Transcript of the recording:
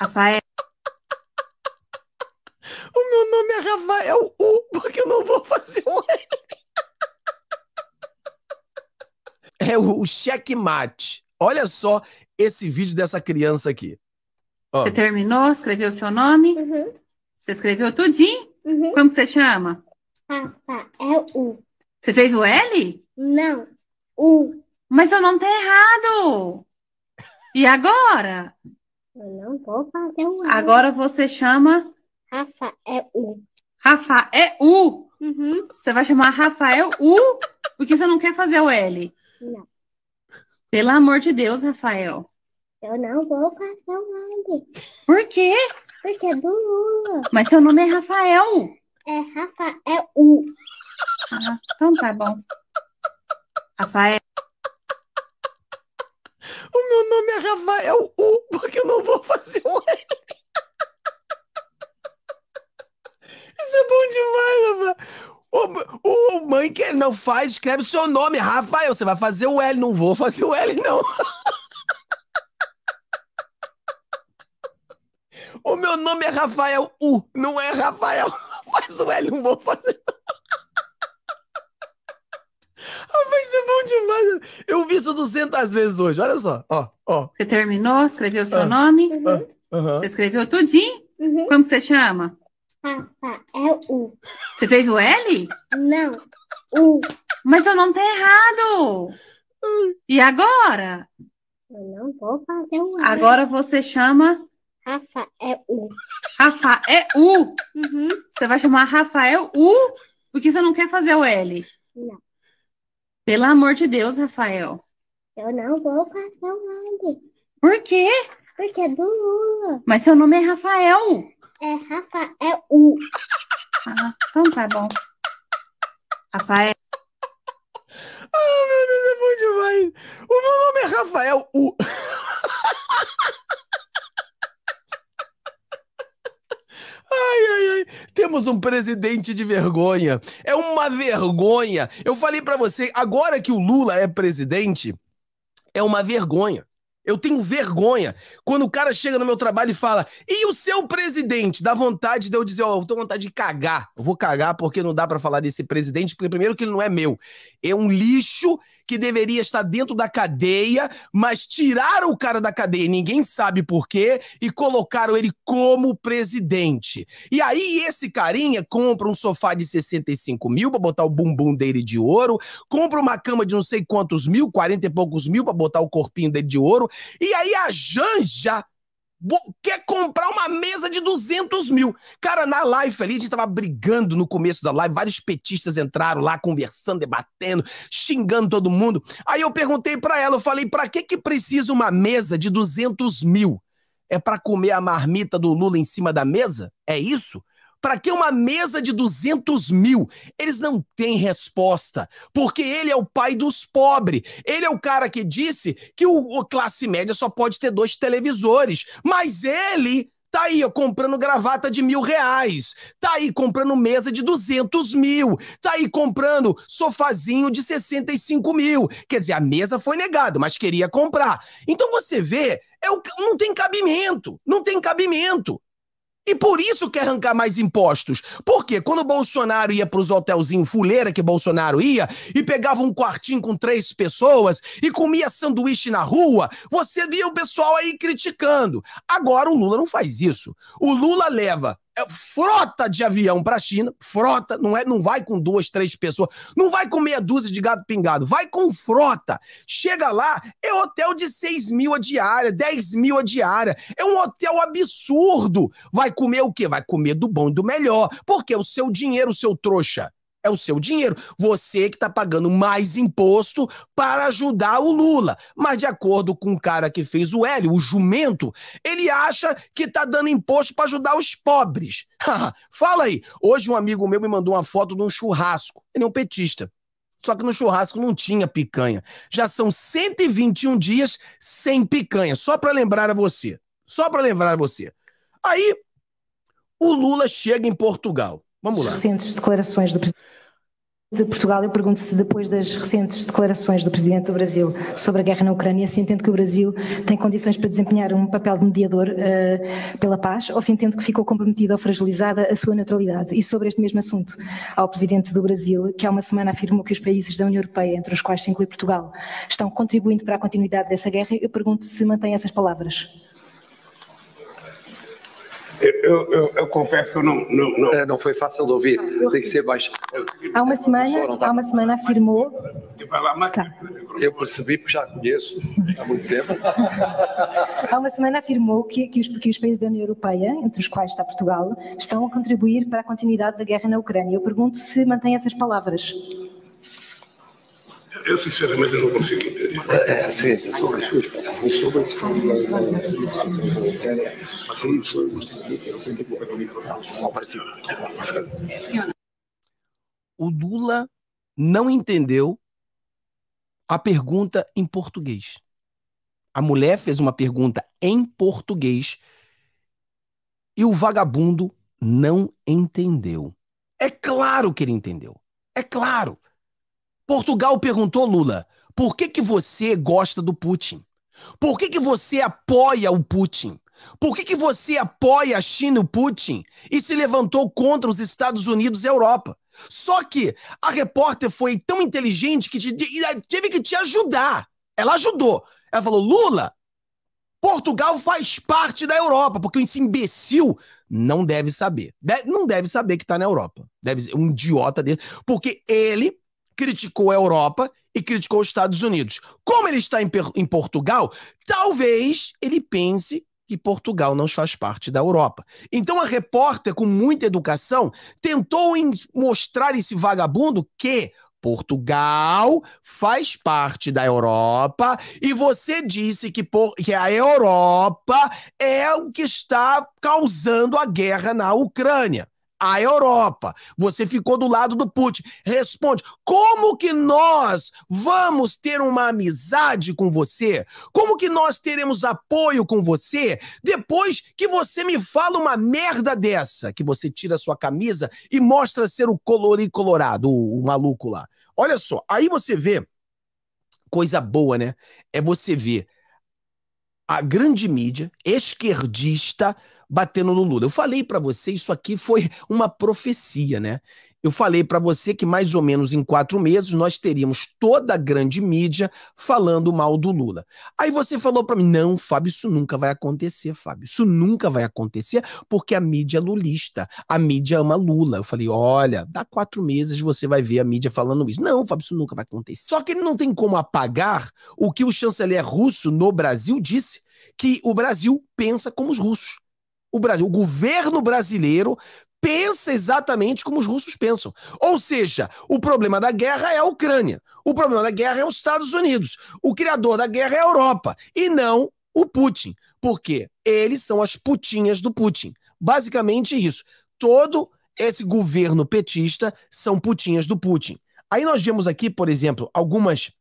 Rafael. O meu nome é Rafael U, porque eu não vou fazer um L. É o checkmate. Olha só esse vídeo dessa criança aqui. Você terminou? Escreveu seu nome? Uhum. Você escreveu tudinho? Uhum. Como você chama? Rafael U. Você fez o L? Não. U. Mas seu nome tá errado. E agora? Eu não vou fazer Agora você chama. Rafa é U. Rafa é U. Uhum. Você vai chamar Rafael U porque você não quer fazer o L. Não. Pelo amor de Deus, Rafael. Eu não vou fazer o L. Por quê? Porque é do Lula. Mas seu nome é Rafael. É Rafael U. Ah, então tá bom. Rafael. O meu nome é Rafael U, porque eu não vou fazer um L Isso é bom demais, Rafa. O, o mãe que não faz, escreve o seu nome, Rafael. Você vai fazer o L, não vou fazer o L, não. o meu nome é Rafael U, não é Rafael. Faz o L, não vou fazer. isso é bom demais. Eu vi isso 200 vezes hoje. Olha só, ó, ó. Você terminou, escreveu seu ah, nome. Ah, você escreveu tudinho. Uhum. Como você chama? Rafael. Ah, ah, é você fez o L? Não. U. Mas eu não tá errado. Hum. E agora? Eu não vou fazer o L. Agora você chama... É Rafael. Rafael. Uhum. Você vai chamar Rafael U, porque você não quer fazer o L. Não. Pelo amor de Deus, Rafael. Eu não vou passar o nome. Por quê? Porque é do Lula. Mas seu nome é Rafael. É Rafael U. Ah, então tá bom. Rafael. Ah, oh, meu Deus, é bom demais. O meu nome é Rafael U. ai, ai. Temos um presidente de vergonha. É uma vergonha. Eu falei para você, agora que o Lula é presidente, é uma vergonha. Eu tenho vergonha quando o cara chega no meu trabalho e fala: e o seu presidente? Dá vontade de eu dizer: ó, oh, eu tô com vontade de cagar. Eu vou cagar porque não dá para falar desse presidente, porque primeiro que ele não é meu. É um lixo que deveria estar dentro da cadeia, mas tiraram o cara da cadeia, ninguém sabe por quê, e colocaram ele como presidente. E aí esse carinha compra um sofá de 65 mil pra botar o bumbum dele de ouro, compra uma cama de não sei quantos mil, 40 e poucos mil pra botar o corpinho dele de ouro, e aí a Janja quer comprar uma mesa de 200 mil. Cara, na live ali, a gente tava brigando no começo da live, vários petistas entraram lá, conversando, debatendo, xingando todo mundo. Aí eu perguntei para ela, eu falei, pra que que precisa uma mesa de 200 mil? É para comer a marmita do Lula em cima da mesa? É isso? Para que uma mesa de 200 mil? Eles não têm resposta, porque ele é o pai dos pobres. Ele é o cara que disse que o, o classe média só pode ter dois televisores, mas ele Tá aí, ó, comprando gravata de mil reais. Tá aí comprando mesa de 200 mil. Tá aí comprando sofazinho de 65 mil. Quer dizer, a mesa foi negada, mas queria comprar. Então você vê, é o, não tem cabimento. Não tem cabimento. E por isso quer arrancar mais impostos. Porque quando o Bolsonaro ia para os hotelzinhos fuleira que Bolsonaro ia e pegava um quartinho com três pessoas e comia sanduíche na rua, você via o pessoal aí criticando. Agora o Lula não faz isso. O Lula leva é frota de avião para a China, frota, não, é, não vai com duas, três pessoas, não vai com meia dúzia de gado pingado, vai com frota. Chega lá, é hotel de 6 mil a diária, 10 mil a diária, é um hotel absurdo. Vai comer o quê? Vai comer do bom e do melhor, porque o seu dinheiro, o seu trouxa, é o seu dinheiro. Você que está pagando mais imposto para ajudar o Lula. Mas, de acordo com o cara que fez o Hélio, o jumento, ele acha que está dando imposto para ajudar os pobres. Fala aí. Hoje, um amigo meu me mandou uma foto de um churrasco. Ele é um petista. Só que no churrasco não tinha picanha. Já são 121 dias sem picanha. Só para lembrar a você. Só para lembrar a você. Aí, o Lula chega em Portugal. Vamos lá. As recentes declarações do presidente de Portugal, eu pergunto se depois das recentes declarações do Presidente do Brasil sobre a guerra na Ucrânia, se entende que o Brasil tem condições para desempenhar um papel de mediador uh, pela paz ou se entende que ficou comprometida ou fragilizada a sua neutralidade. E sobre este mesmo assunto, ao Presidente do Brasil, que há uma semana afirmou que os países da União Europeia, entre os quais se inclui Portugal, estão contribuindo para a continuidade dessa guerra, eu pergunto se mantém essas palavras. Eu, eu, eu, confesso que eu não, não, não. É, não foi fácil de ouvir, tem que ser baixo. Tá há uma semana, há uma semana afirmou. Tá. Eu percebi porque já conheço há muito tempo. há uma semana afirmou que, que, os, que os países da União Europeia, entre os quais está Portugal, estão a contribuir para a continuidade da guerra na Ucrânia. Eu pergunto se mantém essas palavras. Eu, sinceramente, não consigo entender. É, o Lula não entendeu a pergunta em português. A mulher fez uma pergunta em português e o vagabundo não entendeu. É claro que ele entendeu. É claro. Portugal perguntou Lula: por que, que você gosta do Putin? Por que, que você apoia o Putin? Por que, que você apoia a China e o Putin e se levantou contra os Estados Unidos e a Europa? Só que a repórter foi tão inteligente que te, teve que te ajudar. Ela ajudou. Ela falou: Lula, Portugal faz parte da Europa, porque esse imbecil não deve saber. De não deve saber que está na Europa. Deve ser um idiota dele. Porque ele criticou a Europa e criticou os Estados Unidos. Como ele está em, em Portugal, talvez ele pense que Portugal não faz parte da Europa. Então a repórter, com muita educação, tentou mostrar esse vagabundo que Portugal faz parte da Europa e você disse que, por, que a Europa é o que está causando a guerra na Ucrânia a Europa. Você ficou do lado do Putin. Responde: como que nós vamos ter uma amizade com você? Como que nós teremos apoio com você depois que você me fala uma merda dessa? Que você tira sua camisa e mostra ser o colorido colorado, o, o maluco lá. Olha só, aí você vê coisa boa, né? É você ver a grande mídia esquerdista batendo no Lula. Eu falei para você, isso aqui foi uma profecia, né? Eu falei para você que mais ou menos em quatro meses nós teríamos toda a grande mídia falando mal do Lula. Aí você falou para mim: não, Fábio, isso nunca vai acontecer, Fábio. Isso nunca vai acontecer porque a mídia é lulista, a mídia ama Lula. Eu falei: olha, dá quatro meses você vai ver a mídia falando isso. Não, Fábio, isso nunca vai acontecer. Só que ele não tem como apagar o que o chanceler russo no Brasil disse que o Brasil pensa como os russos o Brasil, o governo brasileiro pensa exatamente como os russos pensam. Ou seja, o problema da guerra é a Ucrânia, o problema da guerra é os Estados Unidos, o criador da guerra é a Europa e não o Putin, porque eles são as putinhas do Putin. Basicamente isso. Todo esse governo petista são putinhas do Putin. Aí nós vemos aqui, por exemplo, algumas